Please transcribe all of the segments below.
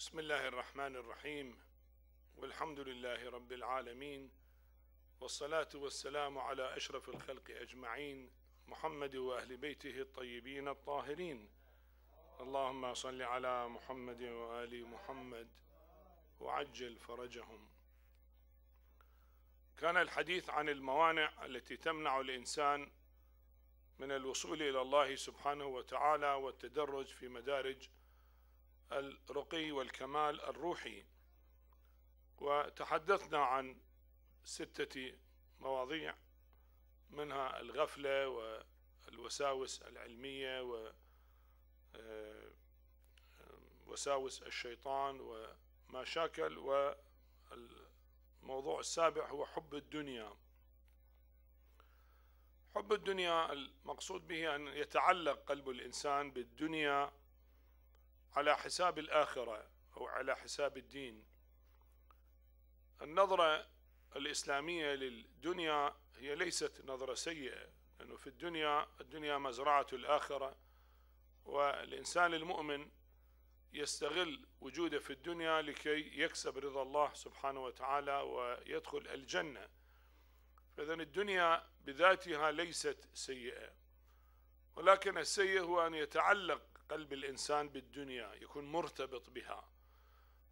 بسم الله الرحمن الرحيم والحمد لله رب العالمين والصلاة والسلام على أشرف الخلق أجمعين محمد وأهل بيته الطيبين الطاهرين اللهم صل على محمد وآل محمد وعجل فرجهم كان الحديث عن الموانع التي تمنع الإنسان من الوصول إلى الله سبحانه وتعالى والتدرج في مدارج الرقي والكمال الروحي وتحدثنا عن ستة مواضيع منها الغفلة والوساوس العلمية ووساوس آه، الشيطان وما شاكل والموضوع السابع هو حب الدنيا حب الدنيا المقصود به أن يتعلق قلب الإنسان بالدنيا على حساب الآخرة أو على حساب الدين النظرة الإسلامية للدنيا هي ليست نظرة سيئة لأنه في الدنيا الدنيا مزرعة الآخرة والإنسان المؤمن يستغل وجوده في الدنيا لكي يكسب رضا الله سبحانه وتعالى ويدخل الجنة فإذا الدنيا بذاتها ليست سيئة ولكن السيء هو أن يتعلق قلب الإنسان بالدنيا يكون مرتبط بها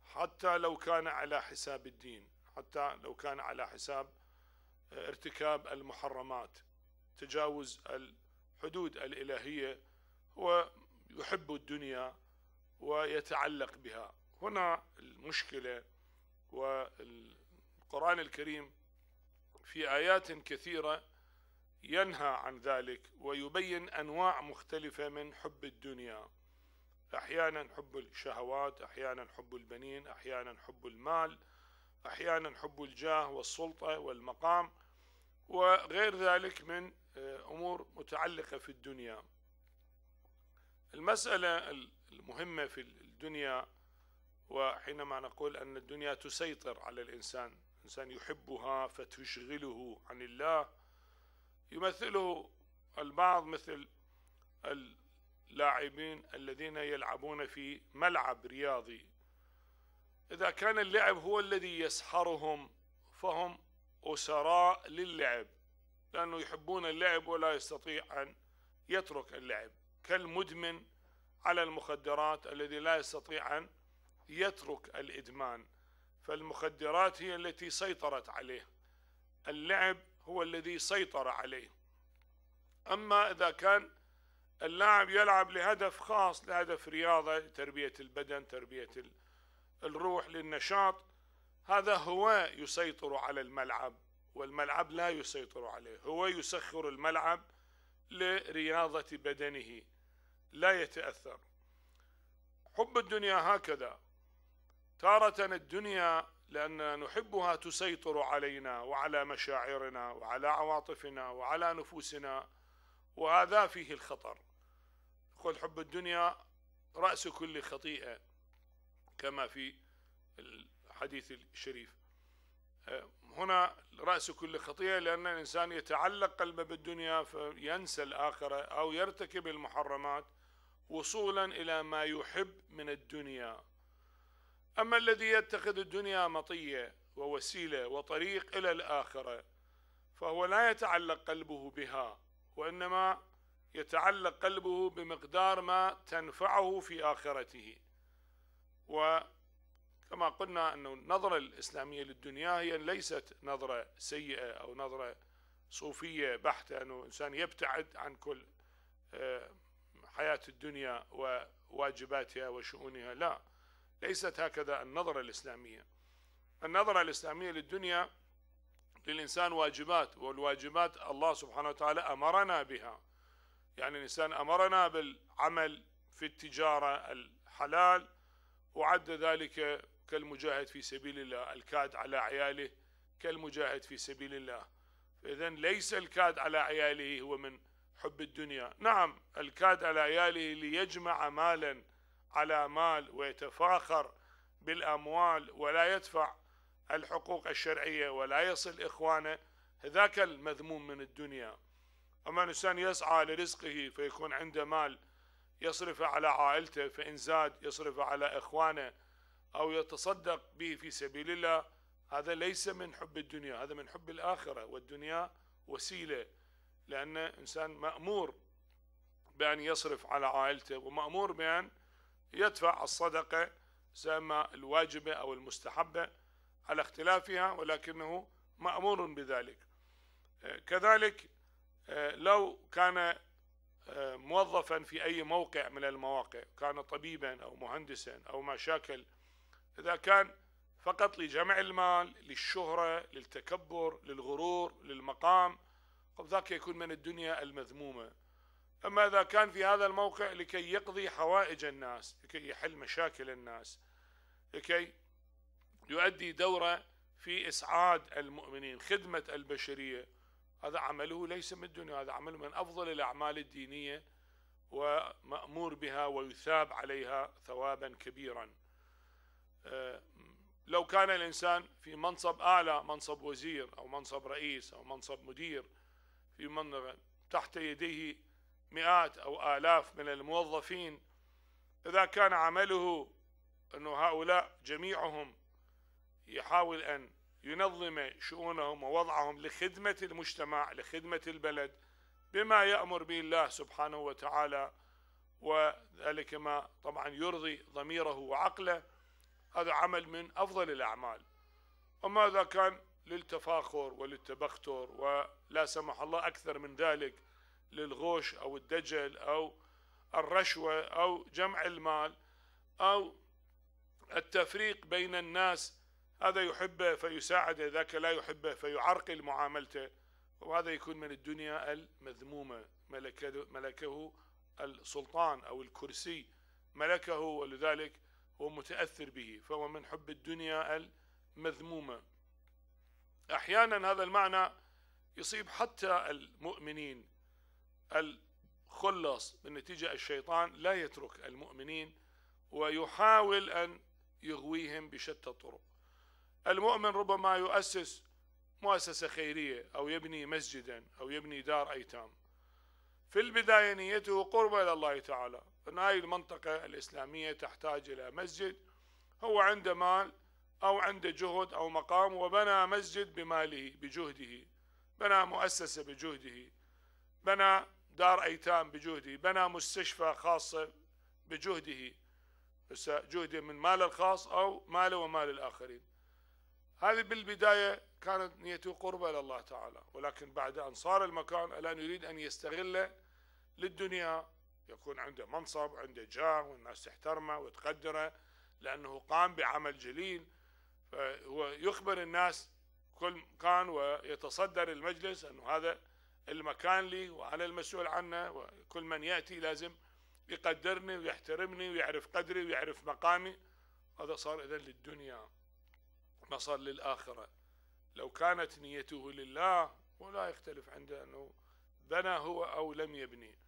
حتى لو كان على حساب الدين حتى لو كان على حساب آه، ارتكاب المحرمات تجاوز الحدود الإلهية هو يحب الدنيا ويتعلق بها هنا المشكلة والقرآن الكريم في آيات كثيرة ينهى عن ذلك ويبين أنواع مختلفة من حب الدنيا أحيانا حب الشهوات أحيانا حب البنين أحيانا حب المال أحيانا حب الجاه والسلطة والمقام وغير ذلك من آه، أمور متعلقة في الدنيا المسألة المهمة في الدنيا وحينما نقول أن الدنيا تسيطر على الإنسان الإنسان يحبها فتشغله عن الله يمثله البعض مثل اللاعبين الذين يلعبون في ملعب رياضي إذا كان اللعب هو الذي يسحرهم فهم أسراء للعب لأنه يحبون اللعب ولا يستطيع أن يترك اللعب كالمدمن على المخدرات الذي لا يستطيع أن يترك الإدمان فالمخدرات هي التي سيطرت عليه اللعب هو الذي سيطر عليه أما إذا كان اللاعب يلعب لهدف خاص لهدف رياضة تربية البدن تربية الروح للنشاط هذا هو يسيطر على الملعب والملعب لا يسيطر عليه هو يسخر الملعب لرياضة بدنه لا يتأثر حب الدنيا هكذا تارة الدنيا لأن نحبها تسيطر علينا وعلى مشاعرنا وعلى عواطفنا وعلى نفوسنا وهذا فيه الخطر يقول حب الدنيا رأس كل خطيئة كما في الحديث الشريف هنا رأس كل خطيئة لأن الإنسان يتعلق قلبه بالدنيا فينسى الآخرة أو يرتكب المحرمات وصولا إلى ما يحب من الدنيا أما الذي يتخذ الدنيا مطية ووسيلة وطريق إلى الآخرة فهو لا يتعلق قلبه بها وإنما يتعلق قلبه بمقدار ما تنفعه في آخرته وكما قلنا أن النظرة الإسلامية للدنيا هي ليست نظرة سيئة أو نظرة صوفية بحتة أنه إنسان يبتعد عن كل آه، حياة الدنيا وواجباتها وشؤونها لا ليست هكذا النظرة الإسلامية النظرة الإسلامية للدنيا للإنسان واجبات والواجبات الله سبحانه وتعالى أمرنا بها يعني الإنسان أمرنا بالعمل في التجارة الحلال وعد ذلك كالمجاهد في سبيل الله الكاد على عياله كالمجاهد في سبيل الله فإذا ليس الكاد على عياله هو من حب الدنيا نعم الكاد على عياله ليجمع مالا على مال ويتفاخر بالأموال ولا يدفع الحقوق الشرعية ولا يصل إخوانه هذاك المذموم من الدنيا أما الإنسان يسعى لرزقه فيكون عنده مال يصرف على عائلته فإن زاد يصرف على إخوانه أو يتصدق به في سبيل الله هذا ليس من حب الدنيا هذا من حب الآخرة والدنيا وسيلة لأن إنسان مأمور بأن يصرف على عائلته ومأمور بأن يدفع الصدقة سما الواجبة أو المستحبة على اختلافها ولكنه مأمور بذلك كذلك لو كان موظفا في أي موقع من المواقع كان طبيبا أو مهندسا أو ما شاكل إذا كان فقط لجمع المال للشهرة للتكبر للغرور للمقام ذاك يكون من الدنيا المذمومة أما إذا كان في هذا الموقع لكي يقضي حوائج الناس لكي يحل مشاكل الناس لكي يؤدي دوره في إسعاد المؤمنين خدمة البشرية هذا عمله ليس من الدنيا هذا عمله من أفضل الأعمال الدينية ومأمور بها ويثاب عليها ثوابا كبيرا آه، لو كان الإنسان في منصب أعلى منصب وزير أو منصب رئيس أو منصب مدير في منطقه تحت يديه مئات أو آلاف من الموظفين إذا كان عمله أنه هؤلاء جميعهم يحاول أن ينظم شؤونهم ووضعهم لخدمة المجتمع لخدمة البلد بما يأمر به الله سبحانه وتعالى وذلك ما طبعا يرضي ضميره وعقله هذا عمل من أفضل الأعمال أما إذا كان للتفاخر وللتبختر ولا سمح الله أكثر من ذلك للغوش أو الدجل أو الرشوة أو جمع المال أو التفريق بين الناس هذا يحبه فيساعده ذاك لا يحبه فيعرقل معاملته وهذا يكون من الدنيا المذمومة ملكه السلطان أو الكرسي ملكه ولذلك هو متأثر به فهو من حب الدنيا المذمومة أحيانا هذا المعنى يصيب حتى المؤمنين الخلص من نتيجة الشيطان لا يترك المؤمنين ويحاول أن يغويهم بشتى الطرق المؤمن ربما يؤسس مؤسسة خيرية أو يبني مسجدا أو يبني دار أيتام في البداية نيته قرب إلى الله تعالى أن هذه المنطقة الإسلامية تحتاج إلى مسجد هو عنده مال أو عنده جهد أو مقام وبنى مسجد بماله بجهده بنى مؤسسة بجهده بنى دار ايتام بجهده بنى مستشفى خاصه بجهده جهده من مال الخاص او ماله ومال الاخرين هذه بالبدايه كانت نيته قربة لله تعالى ولكن بعد ان صار المكان الان يريد ان يستغله للدنيا يكون عنده منصب عنده جاه والناس تحترمه وتقدره لانه قام بعمل جليل فهو يخبر الناس كل كان ويتصدر المجلس انه هذا المكان لي وأنا المسؤول عنه وكل من يأتي لازم يقدرني ويحترمني ويعرف قدري ويعرف مقامي هذا صار إذا للدنيا ما صار للآخرة لو كانت نيته لله ولا يختلف عنده أنه بنى هو أو لم يبني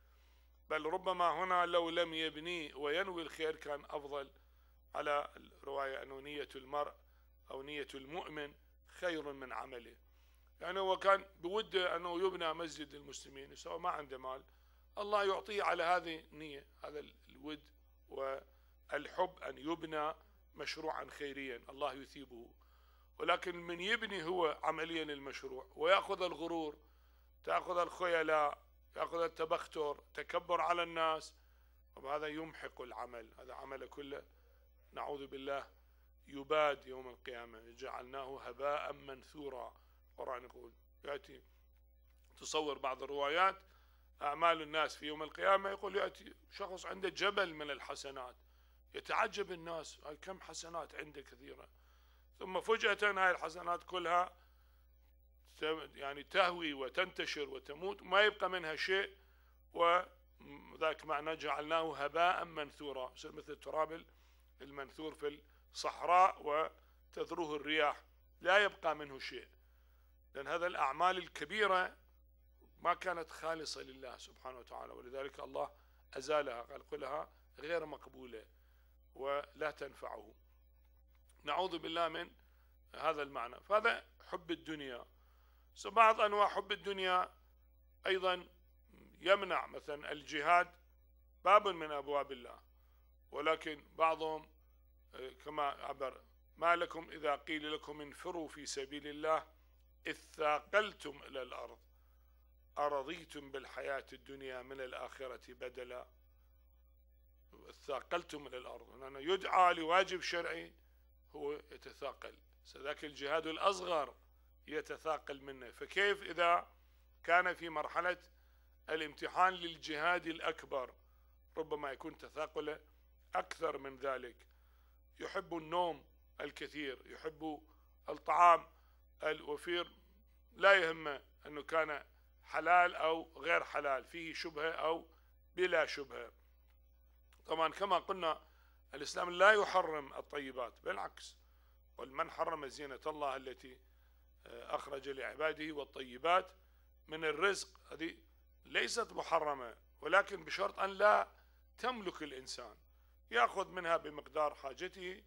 بل ربما هنا لو لم يبني وينوي الخير كان أفضل على الرواية أنه نية المرء أو نية المؤمن خير من عمله يعني هو كان بوده أنه يبنى مسجد للمسلمين سواء ما عنده مال الله يعطيه على هذه النية هذا الود والحب أن يبنى مشروعا خيريا الله يثيبه ولكن من يبني هو عمليا المشروع ويأخذ الغرور تأخذ الخيلاء يأخذ التبختر تكبر على الناس وهذا يمحق العمل هذا عمل كله نعوذ بالله يباد يوم القيامة جعلناه هباء منثورا القرآن يقول يأتي تصور بعض الروايات أعمال الناس في يوم القيامة يقول يأتي شخص عنده جبل من الحسنات يتعجب الناس هاي كم حسنات عنده كثيرة ثم فجأة هاي الحسنات كلها يعني تهوي وتنتشر وتموت ما يبقى منها شيء وذاك معنى جعلناه هباء منثورا مثل التراب المنثور في الصحراء وتذروه الرياح لا يبقى منه شيء لأن هذا الأعمال الكبيرة ما كانت خالصة لله سبحانه وتعالى ولذلك الله أزالها قال قلها غير مقبولة ولا تنفعه نعوذ بالله من هذا المعنى فهذا حب الدنيا بعض أنواع حب الدنيا أيضا يمنع مثلا الجهاد باب من أبواب الله ولكن بعضهم كما عبر ما لكم إذا قيل لكم انفروا في سبيل الله إذ ثاقلتم إلى الأرض أرضيتم بالحياة الدنيا من الآخرة بدلا ثاقلتم إلى الأرض هنا يدعى لواجب شرعي هو يتثاقل سذاك الجهاد الأصغر يتثاقل منه فكيف إذا كان في مرحلة الامتحان للجهاد الأكبر ربما يكون تثاقله أكثر من ذلك يحب النوم الكثير يحب الطعام الوفير لا يهمه أنه كان حلال أو غير حلال فيه شبهة أو بلا شبهة طبعا كما قلنا الإسلام لا يحرم الطيبات بالعكس قل من حرم زينة الله التي آه، أخرج لعباده والطيبات من الرزق هذه ليست محرمة ولكن بشرط أن لا تملك الإنسان يأخذ منها بمقدار حاجته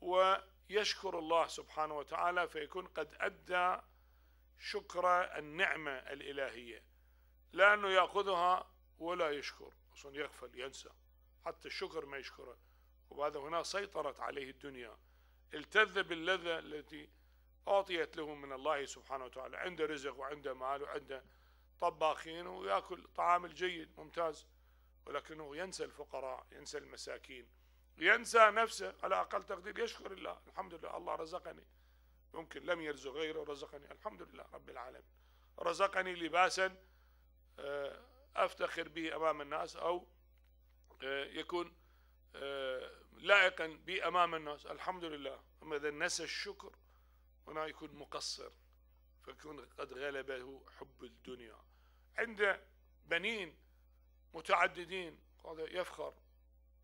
و يشكر الله سبحانه وتعالى فيكون قد أدى شكر النعمة الإلهية لا أنه يأخذها ولا يشكر أصلا يغفل ينسى حتى الشكر ما يشكره وبعد هنا سيطرت عليه الدنيا التذ باللذة التي أعطيت له من الله سبحانه وتعالى عنده رزق وعنده مال وعنده طباخين ويأكل طعام الجيد ممتاز ولكنه ينسى الفقراء ينسى المساكين ينسى نفسه على أقل تقدير يشكر الله الحمد لله الله رزقني ممكن لم يرزق غيره رزقني الحمد لله رب العالمين رزقني لباسا آه، أفتخر به أمام الناس أو آه، يكون آه، لائقا بي أمام الناس الحمد لله أما إذا نسى الشكر هنا يكون مقصر فيكون قد غلبه حب الدنيا عنده بنين متعددين هذا يفخر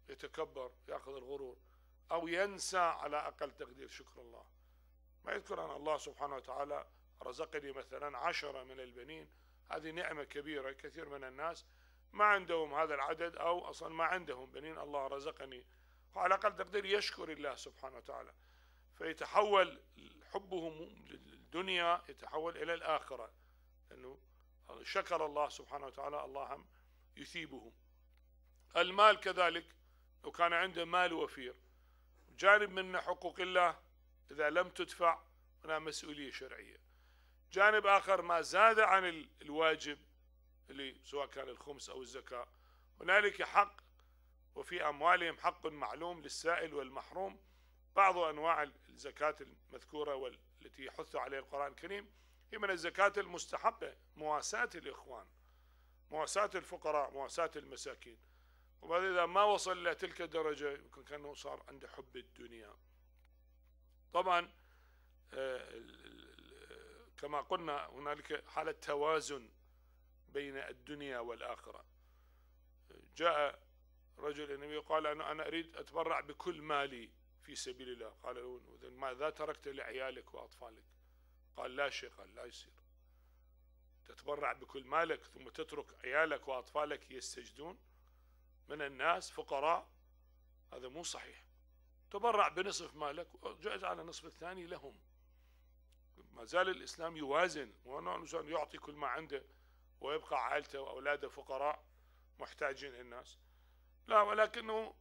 يتكبر ياخذ الغرور او ينسى على اقل تقدير شكر الله ما يذكر ان الله سبحانه وتعالى رزقني مثلا عشرة من البنين هذه نعمة كبيرة كثير من الناس ما عندهم هذا العدد أو أصلا ما عندهم بنين الله رزقني فعلى أقل تقدير يشكر الله سبحانه وتعالى فيتحول حبهم للدنيا يتحول إلى الآخرة أنه شكر الله سبحانه وتعالى الله هم يثيبه المال كذلك لو كان عنده مال وفير جانب من حقوق الله إذا لم تدفع هنا مسؤولية شرعية جانب آخر ما زاد عن الواجب اللي سواء كان الخمس أو الزكاة هنالك حق وفي أموالهم حق معلوم للسائل والمحروم بعض أنواع الزكاة المذكورة والتي يحث عليها القرآن الكريم هي من الزكاة المستحقة مواساة الإخوان مواساة الفقراء مواساة المساكين وبعدين إذا ما وصل لتلك الدرجة يمكن كأنه صار عنده حب الدنيا طبعا آه، كما قلنا هنالك حالة توازن بين الدنيا والآخرة جاء رجل النبي قال أنا, أنا أريد أتبرع بكل مالي في سبيل الله قال له ماذا تركت لعيالك وأطفالك قال لا شيء قال لا يصير تتبرع بكل مالك ثم تترك عيالك وأطفالك يستجدون من الناس فقراء هذا مو صحيح تبرع بنصف مالك على النصف الثاني لهم ما زال الإسلام يوازن والإنسان يعطي كل ما عنده ويبقى عائلته وأولاده فقراء محتاجين الناس لا ولكنه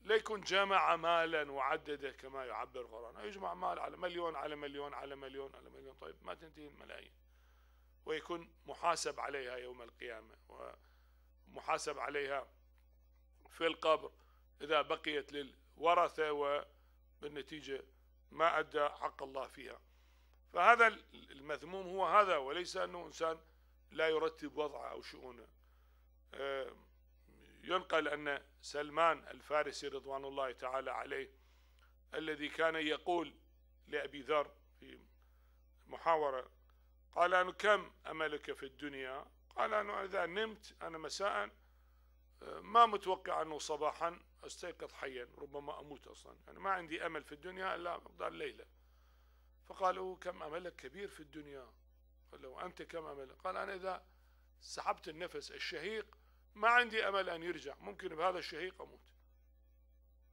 لا يكون جمع مالا وعدده كما يعبر القرآن يجمع مال على مليون على مليون على مليون على مليون طيب ما تنتهي الملايين ويكون محاسب عليها يوم القيامة ومحاسب عليها في القبر إذا بقيت للورثة وبالنتيجة ما أدى حق الله فيها فهذا المذموم هو هذا وليس أنه إنسان لا يرتب وضعه أو شؤونه آه، ينقل أن سلمان الفارسي رضوان الله تعالى عليه الذي كان يقول لأبي ذر في محاورة قال أنه كم أملك في الدنيا قال أنه إذا نمت أنا مساء ما متوقع أنه صباحا أستيقظ حيا ربما أموت أصلا يعني ما عندي أمل في الدنيا إلا مقدار ليلة فقالوا كم أملك كبير في الدنيا قال له أنت كم أملك قال أنا إذا سحبت النفس الشهيق ما عندي أمل أن يرجع ممكن بهذا الشهيق أموت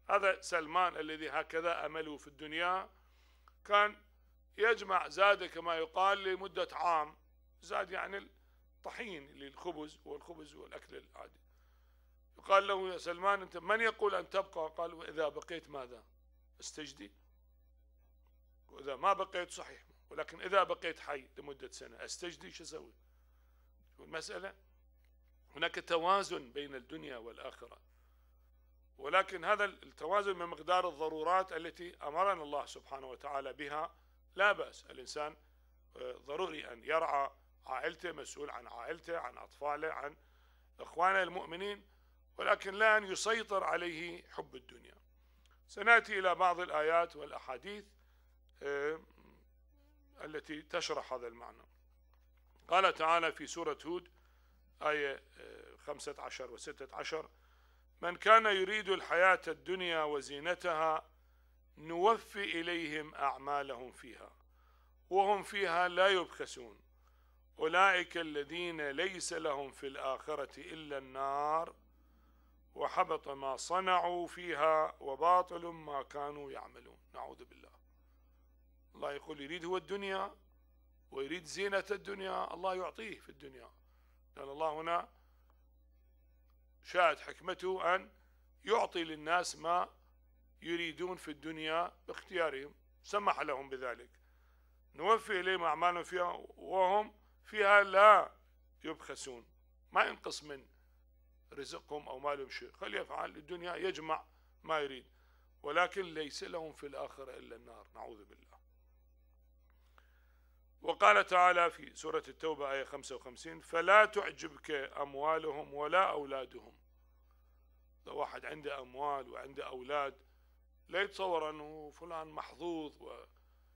هذا سلمان الذي هكذا أمله في الدنيا كان يجمع زاد كما يقال لمدة عام زاد يعني الطحين للخبز والخبز والأكل العادي قال له يا سلمان أنت من يقول أن تبقى قال وإذا بقيت ماذا استجدي وإذا ما بقيت صحيح ولكن إذا بقيت حي لمدة سنة استجدي شو أسوي المسألة هناك توازن بين الدنيا والآخرة ولكن هذا التوازن من مقدار الضرورات التي أمرنا الله سبحانه وتعالى بها لا بأس الإنسان آه، ضروري أن يرعى عائلته مسؤول عن عائلته عن أطفاله عن إخوانه المؤمنين ولكن لا أن يسيطر عليه حب الدنيا سنأتي إلى بعض الآيات والأحاديث آه، التي تشرح هذا المعنى قال تعالى في سورة هود آية آه، خمسة عشر وستة عشر من كان يريد الحياة الدنيا وزينتها نوفي إليهم أعمالهم فيها وهم فيها لا يبخسون أولئك الذين ليس لهم في الآخرة إلا النار وحبط ما صنعوا فيها وباطل ما كانوا يعملون نعوذ بالله الله يقول يريد هو الدنيا ويريد زينة الدنيا الله يعطيه في الدنيا لأن الله هنا شاءت حكمته أن يعطي للناس ما يريدون في الدنيا باختيارهم سمح لهم بذلك نوفي إليهم أعمالهم فيها وهم فيها لا يبخسون ما ينقص من رزقهم أو مالهم شيء خلي يفعل الدنيا يجمع ما يريد ولكن ليس لهم في الآخرة إلا النار نعوذ بالله وقال تعالى في سورة التوبة آية 55 فلا تعجبك أموالهم ولا أولادهم لو واحد عنده أموال وعنده أولاد لا يتصور أنه فلان محظوظ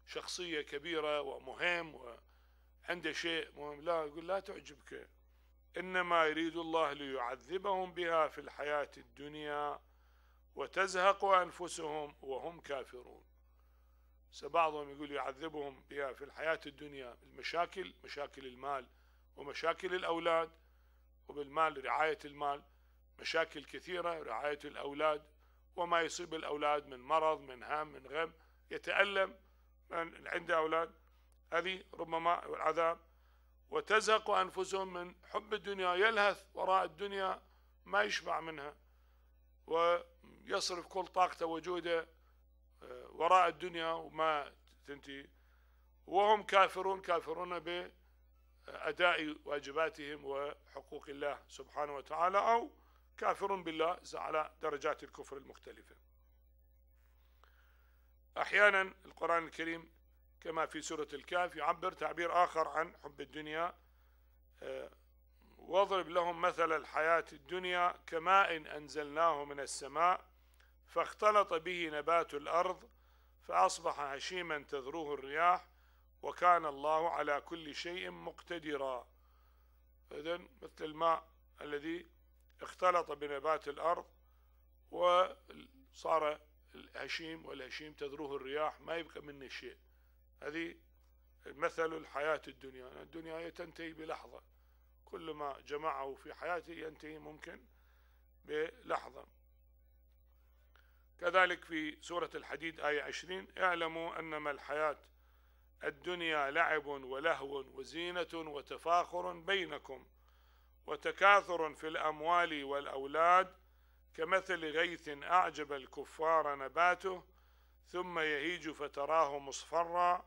وشخصية كبيرة ومهم وعنده شيء مهم لا يقول لا تعجبك إنما يريد الله ليعذبهم بها في الحياة الدنيا وتزهق أنفسهم وهم كافرون بعضهم يقول يعذبهم بها في الحياة الدنيا المشاكل مشاكل المال ومشاكل الأولاد وبالمال رعاية المال مشاكل كثيرة رعاية الأولاد وما يصيب الأولاد من مرض من هم من غم يتألم من عنده أولاد هذه ربما العذاب وتزهق أنفسهم من حب الدنيا يلهث وراء الدنيا ما يشبع منها ويصرف كل طاقته وجوده آه، وراء الدنيا وما تنتهي وهم كافرون كافرون بأداء واجباتهم وحقوق الله سبحانه وتعالى أو كافرون بالله على درجات الكفر المختلفة أحيانا القرآن الكريم كما في سورة الكهف يعبر تعبير آخر عن حب الدنيا آه، واضرب لهم مثل الحياة الدنيا كماء أنزلناه من السماء فاختلط به نبات الأرض فأصبح هشيما تذروه الرياح وكان الله على كل شيء مقتدرا إذا مثل الماء الذي اختلط بنبات الأرض وصار الهشيم والهشيم تذروه الرياح ما يبقى منه شيء هذه مثل الحياة الدنيا الدنيا تنتهي بلحظة كل ما جمعه في حياته ينتهي ممكن بلحظة كذلك في سورة الحديد آية عشرين اعلموا أنما الحياة الدنيا لعب ولهو وزينة وتفاخر بينكم وتكاثر في الأموال والأولاد كمثل غيث أعجب الكفار نباته ثم يهيج فتراه مصفرا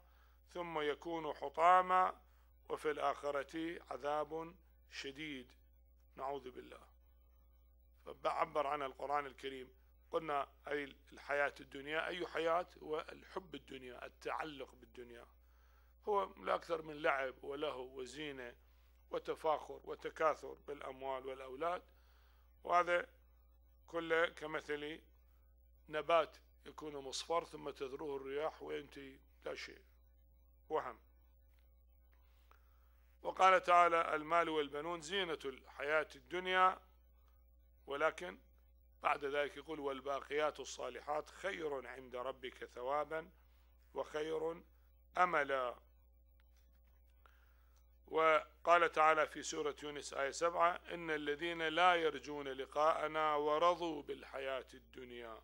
ثم يكون حطاما وفي الآخرة عذاب شديد نعوذ بالله فعبر عنها القرآن الكريم قلنا أي الحياة الدنيا أي حياة هو الحب الدنيا التعلق بالدنيا هو لا أكثر من لعب ولهو وزينة وتفاخر وتكاثر بالأموال والأولاد وهذا كله كمثل نبات يكون مصفر ثم تذروه الرياح وينتهي لا شيء وهم وقال تعالى المال والبنون زينة الحياة الدنيا ولكن بعد ذلك يقول والباقيات الصالحات خير عند ربك ثوابا وخير أملا وقال تعالى في سورة يونس آية سبعة إن الذين لا يرجون لقاءنا ورضوا بالحياة الدنيا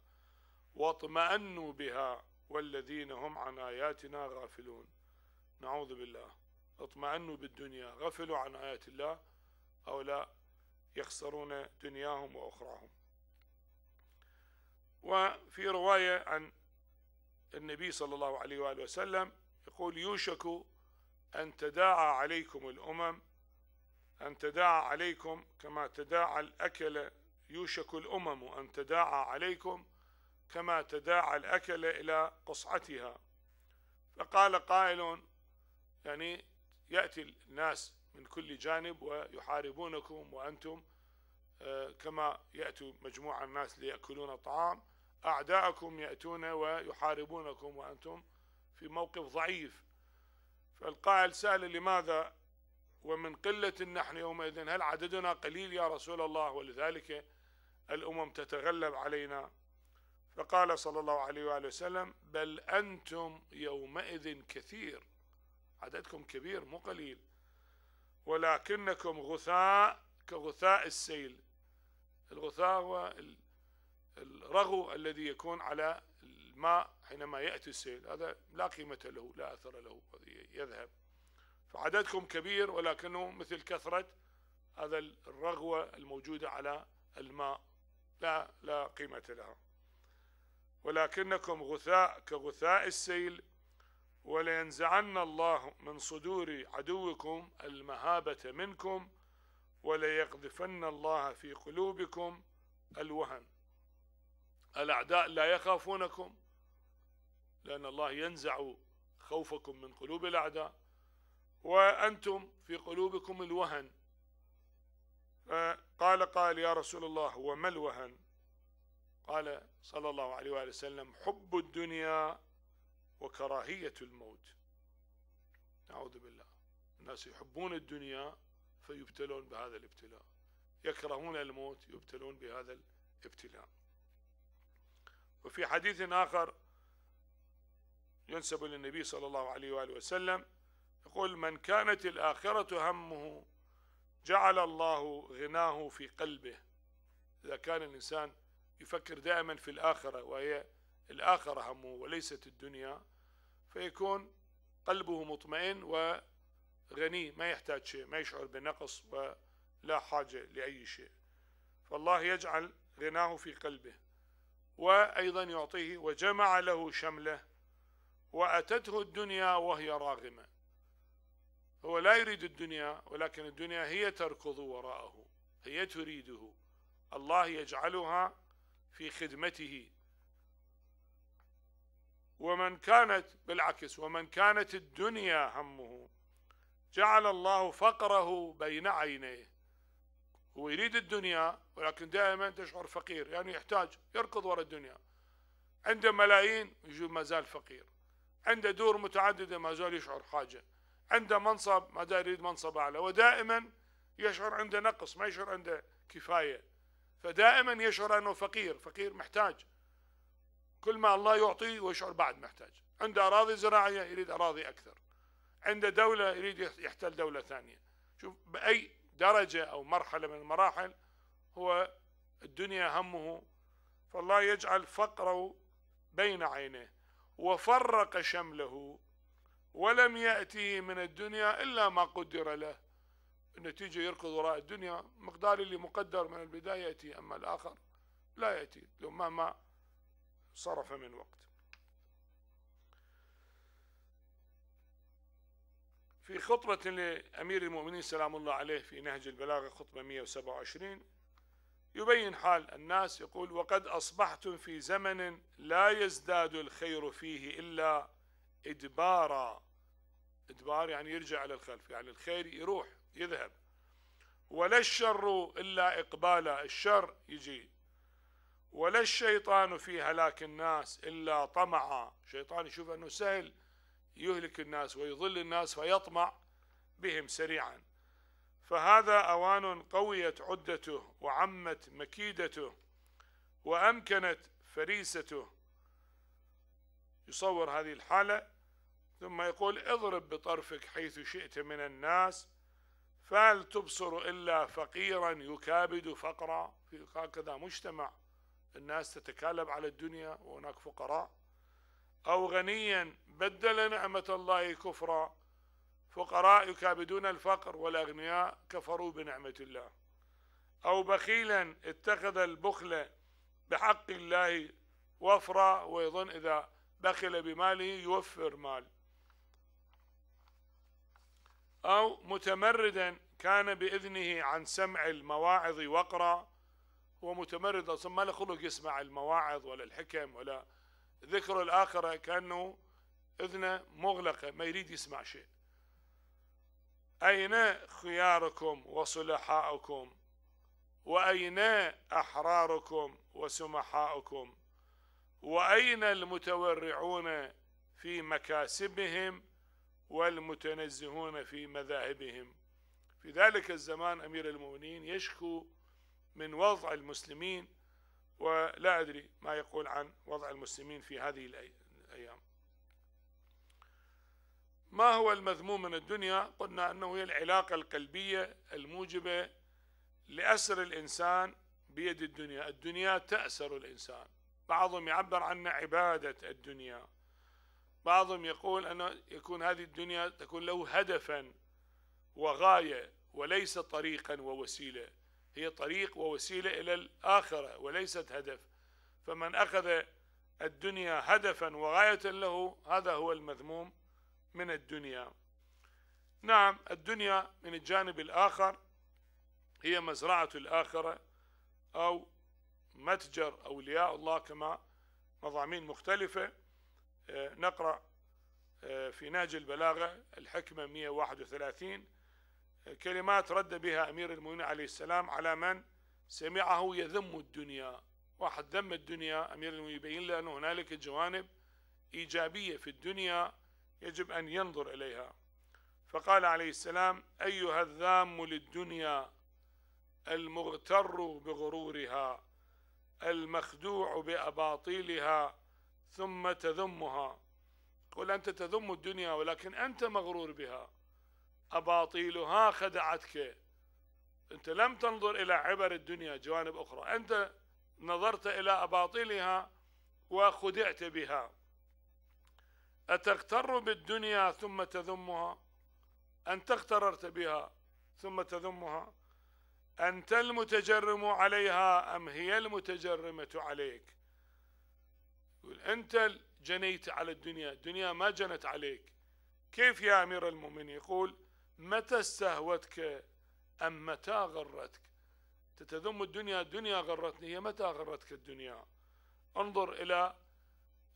واطمأنوا بها والذين هم عن آياتنا غافلون نعوذ بالله اطمأنوا بالدنيا غفلوا عن آيات الله أو لا يخسرون دنياهم وأخراهم وفي رواية عن النبي صلى الله عليه وآله وسلم يقول يوشك أن تداعى عليكم الأمم أن تداعى عليكم كما تداعى الأكل يوشك الأمم أن تداعى عليكم كما تداعى الأكل إلى قصعتها فقال قائل يعني يأتي الناس من كل جانب ويحاربونكم وأنتم آه، كما يأتوا مجموعة الناس ليأكلون الطعام أعداءكم يأتون ويحاربونكم وأنتم في موقف ضعيف فالقائل سأل لماذا ومن قلة نحن يومئذ هل عددنا قليل يا رسول الله ولذلك الأمم تتغلب علينا فقال صلى الله عليه وآله وسلم بل أنتم يومئذ كثير عددكم كبير مو قليل ولكنكم غثاء كغثاء السيل الغثاء هو الرغو الذي يكون على الماء حينما يأتي السيل هذا لا قيمة له لا أثر له يذهب فعددكم كبير ولكنه مثل كثرة هذا الرغوة الموجودة على الماء لا لا قيمة لها ولكنكم غثاء كغثاء السيل ولينزعن الله من صدور عدوكم المهابة منكم وليقذفن الله في قلوبكم الوهن الأعداء لا يخافونكم لأن الله ينزع خوفكم من قلوب الأعداء وأنتم في قلوبكم الوهن قال قال يا رسول الله وما الوهن قال صلى الله عليه وآله وسلم حب الدنيا وكراهية الموت نعوذ بالله الناس يحبون الدنيا فيبتلون بهذا الابتلاء يكرهون الموت يبتلون بهذا الابتلاء وفي حديث آخر ينسب للنبي صلى الله عليه وآله وسلم يقول من كانت الآخرة همه جعل الله غناه في قلبه إذا كان الإنسان يفكر دائما في الآخرة وهي الآخرة همه وليست الدنيا فيكون قلبه مطمئن وغني ما يحتاج شيء ما يشعر بنقص ولا حاجة لأي شيء فالله يجعل غناه في قلبه وأيضا يعطيه وجمع له شمله وأتته الدنيا وهي راغمة هو لا يريد الدنيا ولكن الدنيا هي تركض وراءه هي تريده الله يجعلها في خدمته ومن كانت بالعكس ومن كانت الدنيا همه جعل الله فقره بين عينيه هو يريد الدنيا ولكن دائما تشعر فقير يعني يحتاج يركض وراء الدنيا عنده ملايين يجي ما زال فقير عنده دور متعددة ما زال يشعر حاجة عنده منصب ما زال يريد منصب أعلى ودائما يشعر عنده نقص ما يشعر عنده كفاية فدائما يشعر أنه فقير فقير محتاج كل ما الله يعطيه ويشعر بعد محتاج عنده أراضي زراعية يريد أراضي أكثر عنده دولة يريد يحتل دولة ثانية شوف بأي درجة أو مرحلة من المراحل هو الدنيا همه فالله يجعل فقره بين عينيه وفرق شمله ولم يأته من الدنيا إلا ما قدر له النتيجة يركض وراء الدنيا مقدار اللي مقدر من البداية يأتي أما الآخر لا يأتي لو مهما صرف من وقت في خطبة لأمير المؤمنين سلام الله عليه في نهج البلاغة خطبة 127 يبين حال الناس يقول وقد أصبحتم في زمن لا يزداد الخير فيه إلا إدبارا إدبار يعني يرجع إلى الخلف يعني الخير يروح يذهب ولا الشر إلا إقبالا الشر يجي ولا الشيطان في هلاك الناس إلا طمعا الشيطان يشوف أنه سهل يهلك الناس ويضل الناس فيطمع بهم سريعا فهذا أوان قويت عدته وعمت مكيدته وأمكنت فريسته يصور هذه الحالة ثم يقول اضرب بطرفك حيث شئت من الناس فهل تبصر إلا فقيرا يكابد فقرا في هكذا مجتمع الناس تتكالب على الدنيا وهناك فقراء أو غنيا بدل نعمة الله كفرا فقراء يكابدون الفقر والأغنياء كفروا بنعمة الله أو بخيلا اتخذ البخل بحق الله وفرا ويظن إذا بخل بماله يوفر مال أو متمردا كان بإذنه عن سمع المواعظ وقرا هو متمرد أصلا ما له خلق يسمع المواعظ ولا الحكم ولا ذكر الآخرة كأنه إذنه مغلقة ما يريد يسمع شيء أين خياركم وصلحاؤكم وأين أحراركم وسمحاؤكم وأين المتورعون في مكاسبهم والمتنزهون في مذاهبهم في ذلك الزمان أمير المؤمنين يشكو من وضع المسلمين ولا أدري ما يقول عن وضع المسلمين في هذه الأيام ما هو المذموم من الدنيا قلنا أنه هي العلاقة القلبية الموجبة لأسر الإنسان بيد الدنيا الدنيا تأسر الإنسان بعضهم يعبر عنها عبادة الدنيا بعضهم يقول أن يكون هذه الدنيا تكون له هدفا وغاية وليس طريقا ووسيلة هي طريق ووسيلة إلى الآخرة وليست هدف فمن أخذ الدنيا هدفا وغاية له هذا هو المذموم من الدنيا نعم الدنيا من الجانب الآخر هي مزرعة الآخرة أو متجر أولياء الله كما مضامين مختلفة آه، نقرأ آه، في نهج البلاغة الحكمة 131 آه، كلمات رد بها أمير المؤمنين عليه السلام على من سمعه يذم الدنيا واحد ذم الدنيا أمير المؤمنين يبين له أن هنالك جوانب إيجابية في الدنيا يجب أن ينظر إليها فقال عليه السلام أيها الذام للدنيا المغتر بغرورها المخدوع بأباطيلها ثم تذمها قل أنت تذم الدنيا ولكن أنت مغرور بها أباطيلها خدعتك أنت لم تنظر إلى عبر الدنيا جوانب أخرى أنت نظرت إلى أباطيلها وخدعت بها أتغتر بالدنيا ثم تذمها أنت اغتررت بها ثم تذمها أنت المتجرم عليها أم هي المتجرمة عليك يقول أنت جنيت على الدنيا الدنيا ما جنت عليك كيف يا أمير المؤمنين يقول متى استهوتك أم متى غرتك تتذم الدنيا الدنيا غرتني هي متى غرتك الدنيا انظر إلى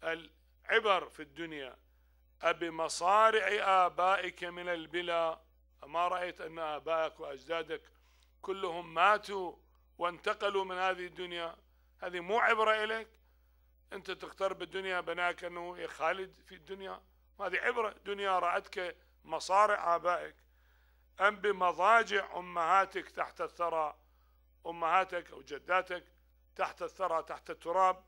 العبر في الدنيا أبمصارع آبائك من البلا أما رأيت أن آبائك وأجدادك كلهم ماتوا وانتقلوا من هذه الدنيا هذه مو عبرة إليك انت تقترب الدنيا بناك انه خالد في الدنيا هذه عبره دنيا راتك مصارع ابائك ام بمضاجع امهاتك تحت الثرى امهاتك او جداتك تحت الثرى تحت التراب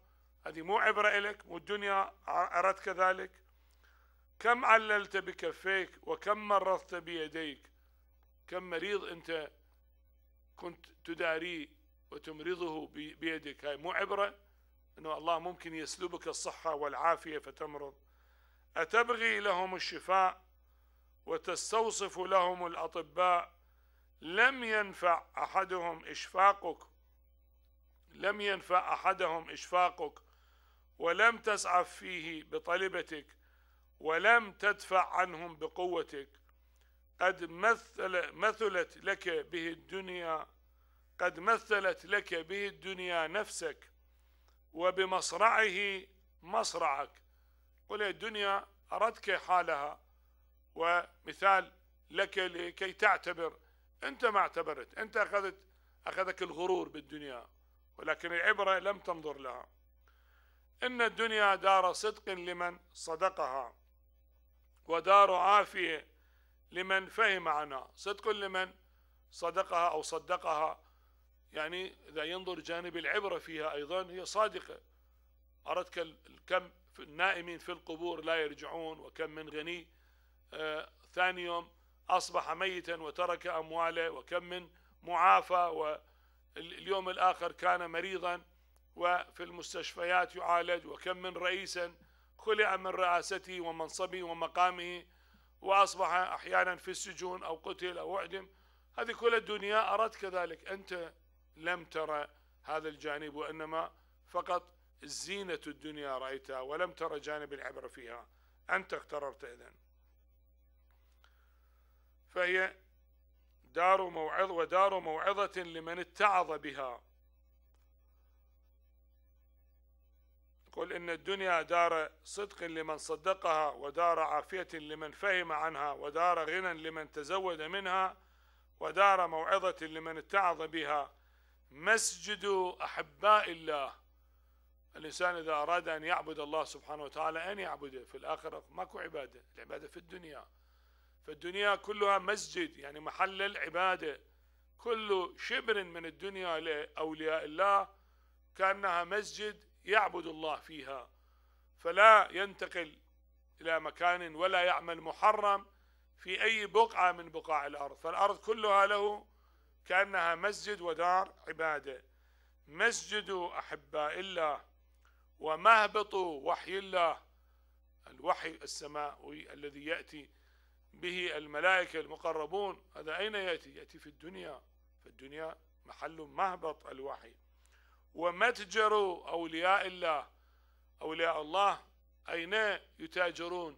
هذه مو عبره الك مو الدنيا اردت كذلك كم عللت بكفيك وكم مرضت بيديك كم مريض انت كنت تداريه وتمرضه بيدك هاي مو عبره أنه الله ممكن يسلبك الصحة والعافية فتمرض أتبغي لهم الشفاء وتستوصف لهم الأطباء لم ينفع أحدهم إشفاقك لم ينفع أحدهم إشفاقك ولم تسعف فيه بطلبتك ولم تدفع عنهم بقوتك قد مثل مثلت لك به الدنيا قد مثلت لك به الدنيا نفسك وبمصرعه مصرعك قل الدنيا أردك حالها ومثال لك لكي تعتبر أنت ما اعتبرت أنت أخذت أخذك الغرور بالدنيا ولكن العبرة لم تنظر لها إن الدنيا دار صدق لمن صدقها ودار عافية لمن فهم عنها صدق لمن صدقها أو صدقها يعني إذا ينظر جانب العبرة فيها أيضا هي صادقة أردت كم النائمين في القبور لا يرجعون وكم من غني آه ثاني يوم أصبح ميتا وترك أمواله وكم من معافى واليوم الآخر كان مريضا وفي المستشفيات يعالج وكم من رئيسا خلع من رئاسته ومنصبه ومقامه وأصبح أحيانا في السجون أو قتل أو أعدم هذه كل الدنيا أردت كذلك أنت لم ترى هذا الجانب وإنما فقط زينة الدنيا رأيتها ولم ترى جانب العبرة فيها أنت اقتررت إذن فهي دار موعظ ودار موعظة لمن اتعظ بها قل إن الدنيا دار صدق لمن صدقها ودار عافية لمن فهم عنها ودار غنى لمن تزود منها ودار موعظة لمن اتعظ بها مسجد أحباء الله الإنسان إذا أراد أن يعبد الله سبحانه وتعالى أن يعبده في الآخرة ماكو عبادة العبادة في الدنيا فالدنيا كلها مسجد يعني محل العبادة كل شبر من الدنيا لأولياء الله كأنها مسجد يعبد الله فيها فلا ينتقل إلى مكان ولا يعمل محرم في أي بقعة من بقاع الأرض فالأرض كلها له كأنها مسجد ودار عبادة مسجد أحباء الله ومهبط وحي الله الوحي السماوي الذي يأتي به الملائكة المقربون هذا أين يأتي؟ يأتي في الدنيا فالدنيا محل مهبط الوحي ومتجر أولياء الله أولياء الله أين يتاجرون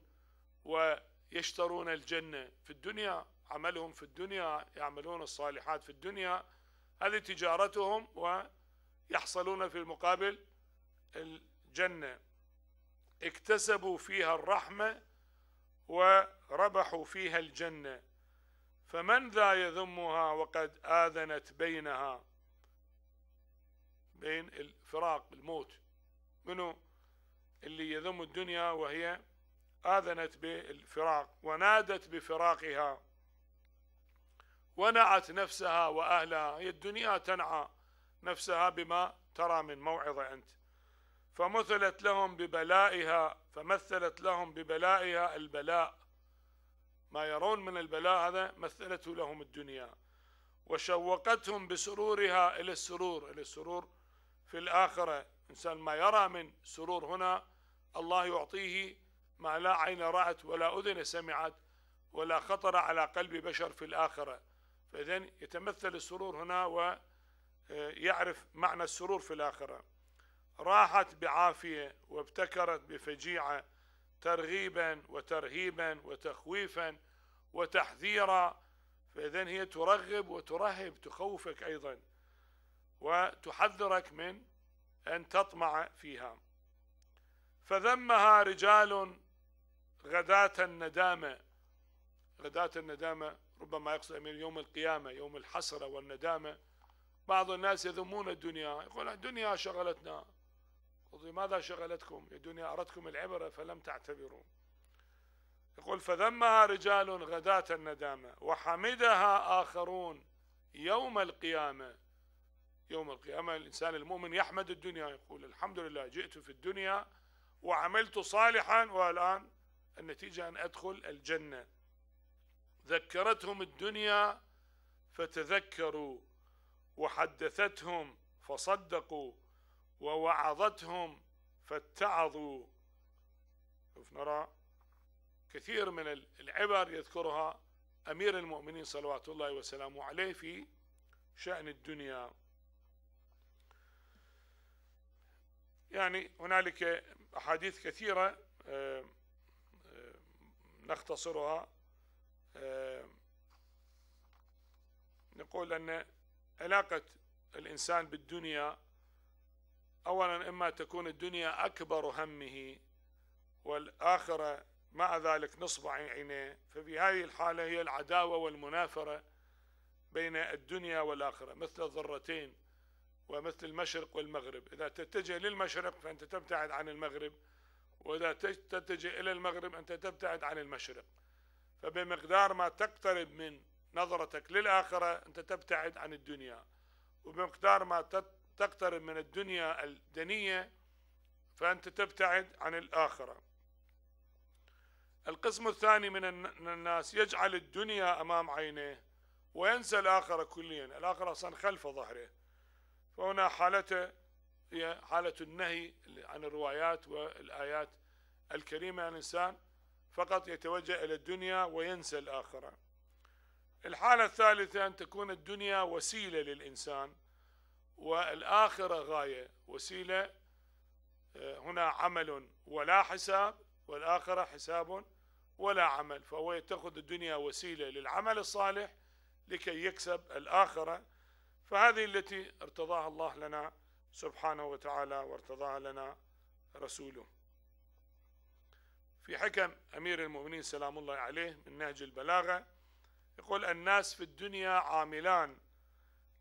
ويشترون الجنة في الدنيا عملهم في الدنيا يعملون الصالحات في الدنيا هذه تجارتهم ويحصلون في المقابل الجنة اكتسبوا فيها الرحمة وربحوا فيها الجنة فمن ذا يذمها وقد آذنت بينها بين الفراق الموت منو اللي يذم الدنيا وهي آذنت بالفراق ونادت بفراقها ونعت نفسها وأهلها هي الدنيا تنعى نفسها بما ترى من موعظة أنت فمثلت لهم ببلائها فمثلت لهم ببلائها البلاء ما يرون من البلاء هذا مثلته لهم الدنيا وشوقتهم بسرورها إلى السرور إلى السرور في الآخرة إنسان ما يرى من سرور هنا الله يعطيه ما لا عين رأت ولا أذن سمعت ولا خطر على قلب بشر في الآخرة فإذا يتمثل السرور هنا ويعرف آه، معنى السرور في الآخرة راحت بعافية وابتكرت بفجيعة ترغيبا وترهيبا وتخويفا وتحذيرا فإذا هي ترغب وترهب تخوفك أيضا وتحذرك من أن تطمع فيها فذمها رجال غداة الندامة غداة الندامة ربما يقصد أمير يوم القيامة يوم الحسرة والندامة بعض الناس يذمون الدنيا يقول الدنيا شغلتنا لماذا شغلتكم الدنيا أردتكم العبرة فلم تعتبروا يقول فذمها رجال غداة الندامة وحمدها آخرون يوم القيامة يوم القيامة الإنسان المؤمن يحمد الدنيا يقول الحمد لله جئت في الدنيا وعملت صالحا والآن النتيجة أن أدخل الجنة ذكرتهم الدنيا فتذكروا وحدثتهم فصدقوا ووعظتهم فاتعظوا شوف نرى كثير من العبر يذكرها أمير المؤمنين صلوات الله وسلامه عليه في شأن الدنيا يعني هنالك أحاديث كثيرة آه، آه، نختصرها آه، نقول أن علاقة الإنسان بالدنيا أولا إما تكون الدنيا أكبر همه والآخرة مع ذلك نصب عينيه ففي هذه الحالة هي العداوة والمنافرة بين الدنيا والآخرة مثل الضرتين ومثل المشرق والمغرب إذا تتجه للمشرق فأنت تبتعد عن المغرب وإذا تتجه إلى المغرب أنت تبتعد عن المشرق فبمقدار ما تقترب من نظرتك للآخرة أنت تبتعد عن الدنيا وبمقدار ما تقترب من الدنيا الدنية فأنت تبتعد عن الآخرة القسم الثاني من الناس يجعل الدنيا أمام عينيه وينسى الآخرة كليا الآخرة أصلا خلف ظهره فهنا حالته هي حالة النهي عن الروايات والآيات الكريمة الإنسان فقط يتوجه إلى الدنيا وينسى الآخرة الحالة الثالثة أن تكون الدنيا وسيلة للإنسان والآخرة غاية وسيلة آه، هنا عمل ولا حساب والآخرة حساب ولا عمل فهو يتخذ الدنيا وسيلة للعمل الصالح لكي يكسب الآخرة فهذه التي ارتضاها الله لنا سبحانه وتعالى وارتضاها لنا رسوله في حكم أمير المؤمنين سلام الله عليه من نهج البلاغة يقول الناس في الدنيا عاملان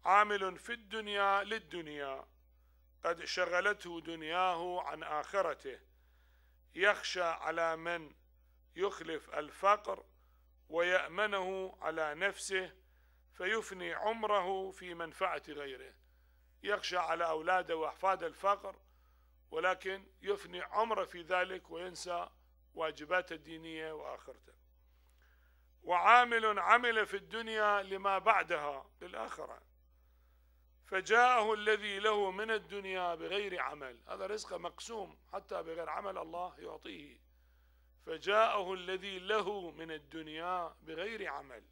عامل في الدنيا للدنيا قد شغلته دنياه عن آخرته يخشى على من يخلف الفقر ويأمنه على نفسه فيفني عمره في منفعة غيره يخشى على أولاده وأحفاده الفقر ولكن يفني عمره في ذلك وينسى واجباته الدينية وآخرته وعامل عمل في الدنيا لما بعدها للآخرة فجاءه الذي له من الدنيا بغير عمل هذا رزقه مقسوم حتى بغير عمل الله يعطيه فجاءه الذي له من الدنيا بغير عمل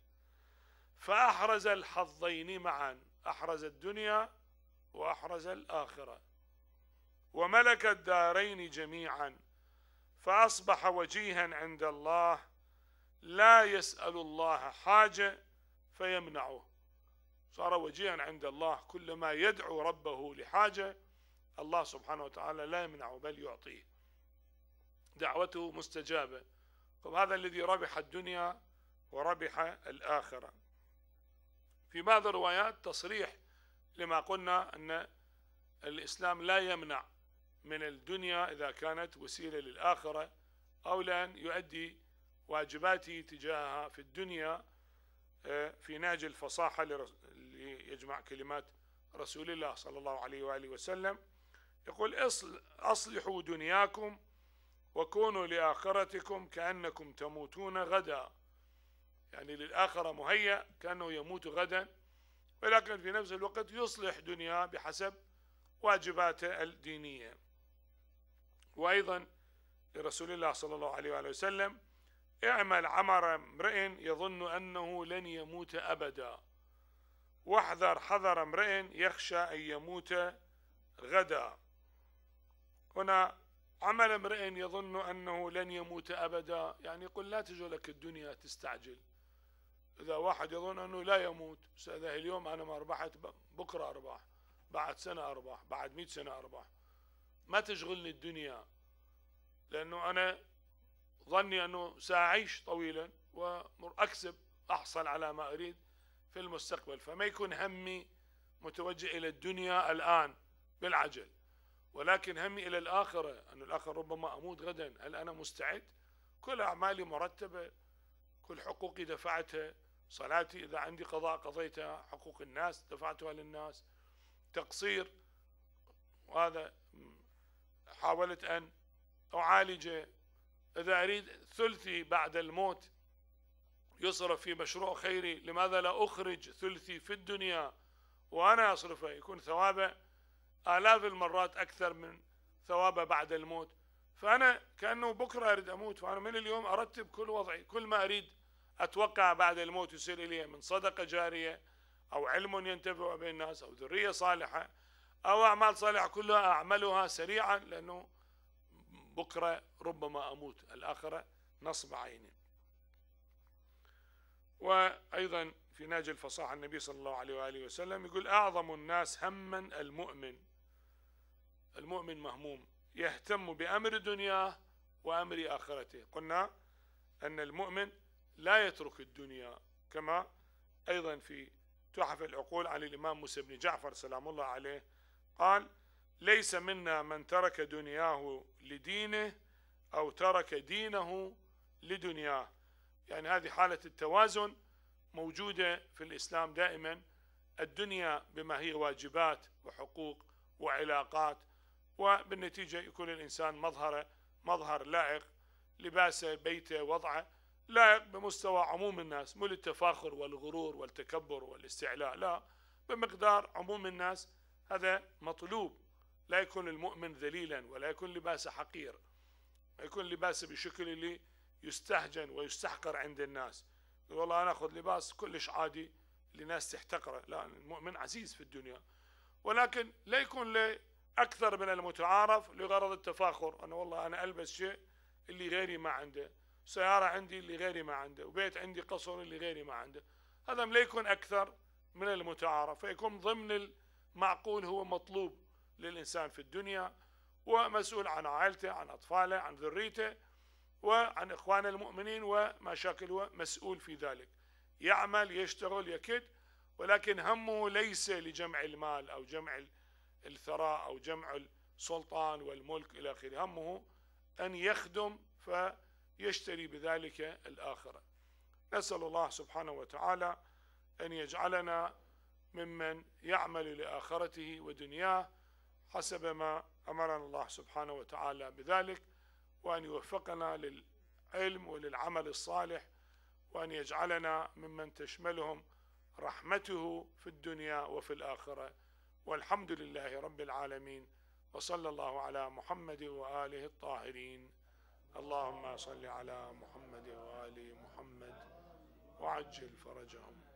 فأحرز الحظين معا أحرز الدنيا وأحرز الآخرة وملك الدارين جميعا فأصبح وجيها عند الله لا يسأل الله حاجة فيمنعه صار وجيها عند الله كلما يدعو ربه لحاجة الله سبحانه وتعالى لا يمنعه بل يعطيه دعوته مستجابة وهذا طيب، الذي ربح الدنيا وربح الآخرة في بعض الروايات تصريح لما قلنا أن الإسلام لا يمنع من الدنيا إذا كانت وسيلة للآخرة أو لأن يؤدي واجباته تجاهها في الدنيا آه، في نهج الفصاحة ليجمع كلمات رسول الله صلى الله عليه وآله وسلم يقول أصلحوا دنياكم وكونوا لآخرتكم كأنكم تموتون غدا يعني للآخرة مهيأ كأنه يموت غدا ولكن في نفس الوقت يصلح دنياه بحسب واجباته الدينيه وأيضا لرسول الله صلى الله عليه وآله وسلم اعمل عمر امرئ يظن أنه لن يموت أبدا واحذر حذر امرئ يخشى أن يموت غدا هنا عمل امرئ يظن أنه لن يموت أبدا يعني قل لا تجولك الدنيا تستعجل إذا واحد يظن أنه لا يموت إذا اليوم أنا ما ربحت بكرة أرباح بعد سنة أرباح بعد مئة سنة أرباح ما تشغلني الدنيا لأنه أنا ظني أنه سأعيش طويلا وأكسب أحصل على ما أريد في المستقبل فما يكون همي متوجه إلى الدنيا الآن بالعجل ولكن همي إلى الآخرة أن الآخر ربما أموت غدا هل أنا مستعد كل أعمالي مرتبة كل حقوقي دفعتها صلاتي إذا عندي قضاء قضيتها حقوق الناس دفعتها للناس تقصير وهذا حاولت أن أعالجه إذا أريد ثلثي بعد الموت يصرف في مشروع خيري لماذا لا أخرج ثلثي في الدنيا وأنا أصرفه يكون ثوابه آلاف المرات أكثر من ثوابه بعد الموت فأنا كأنه بكرة أريد أموت فأنا من اليوم أرتب كل وضعي كل ما أريد أتوقع بعد الموت يصير إلي من صدقة جارية أو علم ينتفع بين الناس أو ذرية صالحة أو أعمال صالحة كلها أعملها سريعا لأنه بكرة ربما أموت الآخرة نصب عيني وأيضا في نهج الفصاحة النبي صلى الله عليه وآله وسلم يقول أعظم الناس هما المؤمن المؤمن مهموم يهتم بأمر دنياه وأمر آخرته قلنا أن المؤمن لا يترك الدنيا كما أيضا في تحف العقول عن الإمام موسى بن جعفر سلام الله عليه قال ليس منا من ترك دنياه لدينه أو ترك دينه لدنياه يعني هذه حالة التوازن موجودة في الإسلام دائما الدنيا بما هي واجبات وحقوق وعلاقات وبالنتيجة يكون الإنسان مظهره مظهر لائق لباسه بيته وضعه لائق بمستوى عموم الناس مو للتفاخر والغرور والتكبر والاستعلاء لا بمقدار عموم الناس هذا مطلوب لا يكون المؤمن ذليلا ولا يكون لباسه حقير ما يكون لباسه بشكل اللي يستهجن ويستحقر عند الناس والله انا اخذ لباس كلش عادي لناس تحتقره لا المؤمن عزيز في الدنيا ولكن لا يكون له اكثر من المتعارف لغرض التفاخر انا والله انا البس شيء اللي غيري ما عنده سياره عندي اللي غيري ما عنده وبيت عندي قصر اللي غيري ما عنده هذا لا يكون اكثر من المتعارف فيكون ضمن معقول هو مطلوب للإنسان في الدنيا ومسؤول عن عائلته عن أطفاله عن ذريته وعن إخوانه المؤمنين ومشاكل هو مسؤول في ذلك يعمل يشتغل يكد ولكن همه ليس لجمع المال أو جمع الثراء أو جمع السلطان والملك إلى آخره همه أن يخدم فيشتري بذلك الآخرة نسأل الله سبحانه وتعالى أن يجعلنا ممن يعمل لآخرته ودنياه حسب ما أمرنا الله سبحانه وتعالى بذلك وأن يوفقنا للعلم وللعمل الصالح وأن يجعلنا ممن تشملهم رحمته في الدنيا وفي الآخرة والحمد لله رب العالمين وصلى الله على محمد وآله الطاهرين اللهم صل على محمد وآل محمد وعجل فرجهم